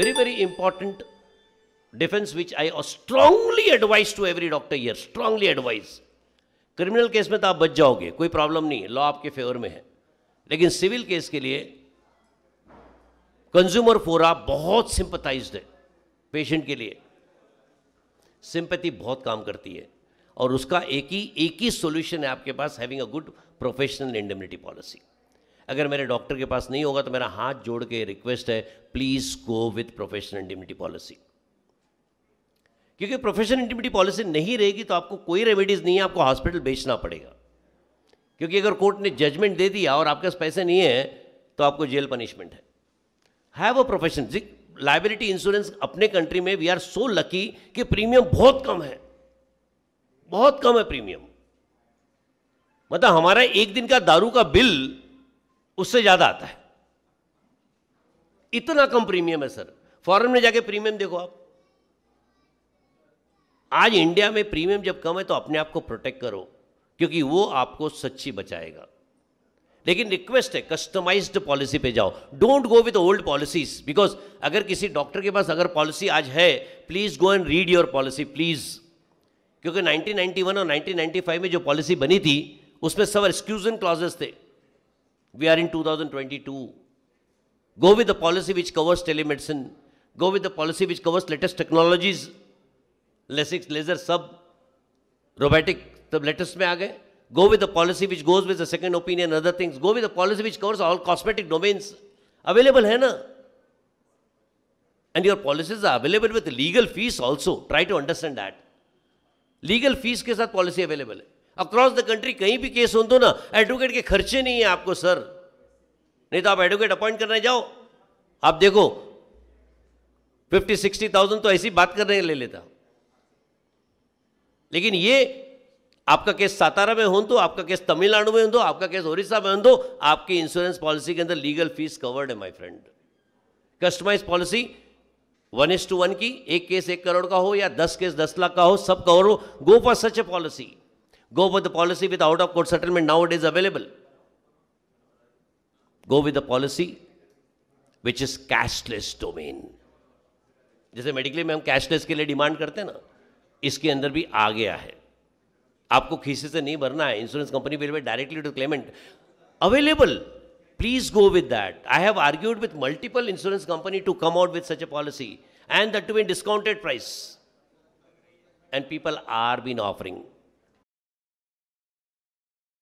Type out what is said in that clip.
very, very important defense which I strongly advise to every doctor here. Strongly advise. Criminal case में तो आप बच जाओगे कोई प्रॉब्लम नहीं लॉ आपके फेवर में है लेकिन सिविल केस के लिए कंज्यूमर फोरा बहुत सिंपथाइज्ड है पेशेंट के लिए सिंपथी बहुत काम करती है और उसका एक ही एक ही सॉल्यूशन है आपके पास having a good professional indemnity policy अगर मेरे डॉक्टर के पास नहीं होगा तो मेरा हाथ जोड़ के रिक्वेस्ट है please go with professional indemnity policy क्योंकि प्रोफेशनल इंटीमिटी पॉलिसी नहीं रहेगी तो आपको कोई रेमेडीज़ नहीं है आपको हॉस्पिटल बेचना पड़ेगा क्योंकि अगर कोर्ट ने जजमेंट दे दिया और आपके पास पैसे नहीं है तो आपको जेल पनिशमेंट है have a profession liability insurance अपने कंट्री में वी आर सो लकी कि प्रीमियम बहुत कम है बहुत कम है प्रीमियम मतलब हमारा एक दिन का दारू का बिल उससे ज़्यादा आता है इतना कम प्रीमियम है सर फॉरेन में जाके प्रीमियम देखो आप आज इंडिया में प्रीमियम जब कम है तो अपने आप को प्रोटेक्ट करो क्योंकि वो आपको सच्ची बचाएगा लेकिन रिक्वेस्ट है कस्टमाइज्ड पॉलिसी पे जाओ don't go with old policies because अगर किसी डॉक्टर के पास अगर पॉलिसी आज है please go and read your policy please क्योंकि 1991 और 1995 में जो पॉलिसी बनी थी उसमें सब एक्सक्यूजन क्लॉजेस थे We are in 2022. Go with the policy which covers telemedicine. Go with the policy which covers latest technologies. LASIK, laser, sub, robotic, the latest mein aa Go with the policy which goes with the second opinion, other things. Go with the policy which covers all cosmetic domains. Available hai na? And your policies are available with legal fees also. Try to understand that. Legal fees ke saath policy available hai. Across the country कहीं भी case हो तो ना advocate के खर्चे नहीं है आपको सर नहीं तो आप एडवोकेट अपॉइंट करने जाओ आप देखो फिफ्टी सिक्सटी थाउजेंड तो ऐसी बात करने ले लेता लेकिन ये आपका केस सातारा में हो तो आपका केस तमिलनाडु में हो तो आपका केस ओडिशा में हो तो आपकी इंश्योरेंस पॉलिसी के अंदर लीगल फीस कवर्ड है my friend customise policy one is to one की एक केस एक करोड़ का हो या दस केस दस लाख का हो सब कवर हो go for such a policy Go with the policy with out of court settlement nowadays available. Go with the policy which is cashless domain. जैसे मेडिकली में हम कैशलेस के लिए डिमांड करते हैं ना इसके अंदर भी आ गया है आपको खीसे से नहीं भरना है insurance company will be directly to claimant available please go with that I have argued with multiple insurance company to come out with such a policy and that to be in discounted price. And people are been offering.